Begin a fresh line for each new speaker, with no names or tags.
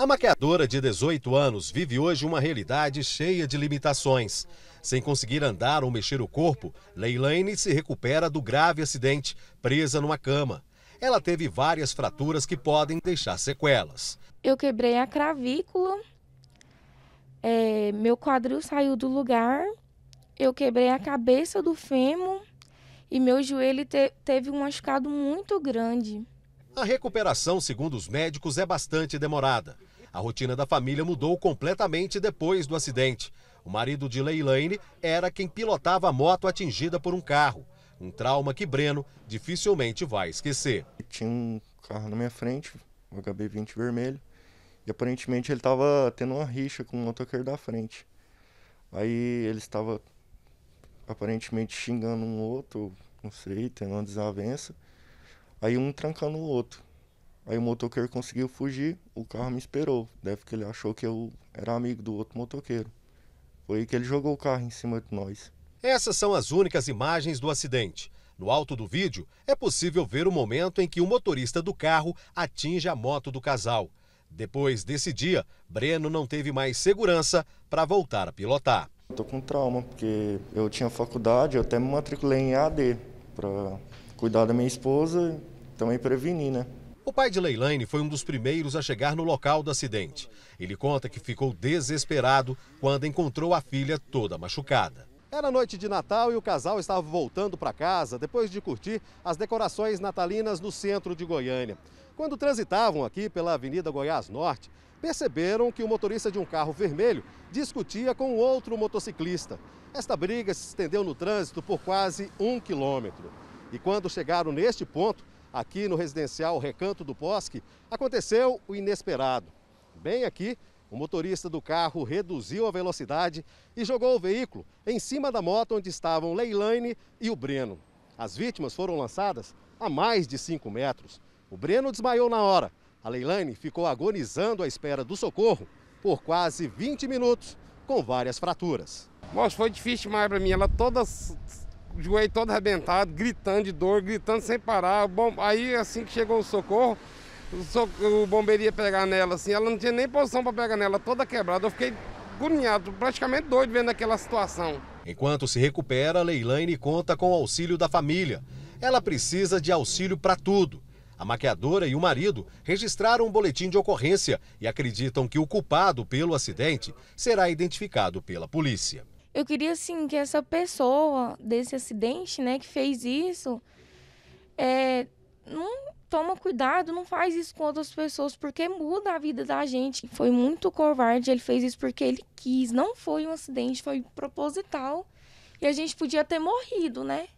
A maquiadora de 18 anos vive hoje uma realidade cheia de limitações. Sem conseguir andar ou mexer o corpo, Leilane se recupera do grave acidente, presa numa cama. Ela teve várias fraturas que podem deixar sequelas.
Eu quebrei a cravícula, é, meu quadril saiu do lugar, eu quebrei a cabeça do fêmur e meu joelho te teve um machucado muito grande.
A recuperação, segundo os médicos, é bastante demorada. A rotina da família mudou completamente depois do acidente. O marido de Leilane era quem pilotava a moto atingida por um carro. Um trauma que Breno dificilmente vai esquecer. Tinha um carro na minha frente, um HB20 vermelho,
e aparentemente ele estava tendo uma rixa com o um motoqueiro da frente. Aí ele estava aparentemente xingando um outro, não sei, tendo uma desavença. Aí um trancando o outro. Aí o motoqueiro conseguiu fugir, o carro me esperou. Deve que ele achou que eu era amigo do outro motoqueiro. Foi aí que ele jogou o carro em cima de nós.
Essas são as únicas imagens do acidente. No alto do vídeo, é possível ver o momento em que o motorista do carro atinge a moto do casal. Depois desse dia, Breno não teve mais segurança para voltar a pilotar.
Estou com trauma, porque eu tinha faculdade, eu até me matriculei em AD para cuidar da minha esposa também então prevenir, né?
O pai de Leilane foi um dos primeiros a chegar no local do acidente. Ele conta que ficou desesperado quando encontrou a filha toda machucada. Era noite de Natal e o casal estava voltando para casa depois de curtir as decorações natalinas no centro de Goiânia. Quando transitavam aqui pela Avenida Goiás Norte, perceberam que o motorista de um carro vermelho discutia com outro motociclista. Esta briga se estendeu no trânsito por quase um quilômetro. E quando chegaram neste ponto, aqui no residencial Recanto do Bosque, aconteceu o inesperado. Bem aqui, o motorista do carro reduziu a velocidade e jogou o veículo em cima da moto onde estavam Leilane e o Breno. As vítimas foram lançadas a mais de 5 metros. O Breno desmaiou na hora. A Leilane ficou agonizando à espera do socorro por quase 20 minutos, com várias fraturas. Nossa, foi difícil demais para mim. Ela toda joelho todo arrebentado, gritando de dor, gritando sem parar. Bom, aí assim que chegou o socorro, o, so, o bombeiro ia pegar nela, assim, ela não tinha nem posição para pegar nela, toda quebrada. Eu fiquei agoniado, praticamente doido vendo aquela situação. Enquanto se recupera, Leilaine conta com o auxílio da família. Ela precisa de auxílio para tudo. A maquiadora e o marido registraram um boletim de ocorrência e acreditam que o culpado pelo acidente será identificado pela polícia.
Eu queria, assim, que essa pessoa desse acidente, né, que fez isso, é, não toma cuidado, não faz isso com outras pessoas, porque muda a vida da gente. Foi muito covarde, ele fez isso porque ele quis, não foi um acidente, foi proposital. E a gente podia ter morrido, né?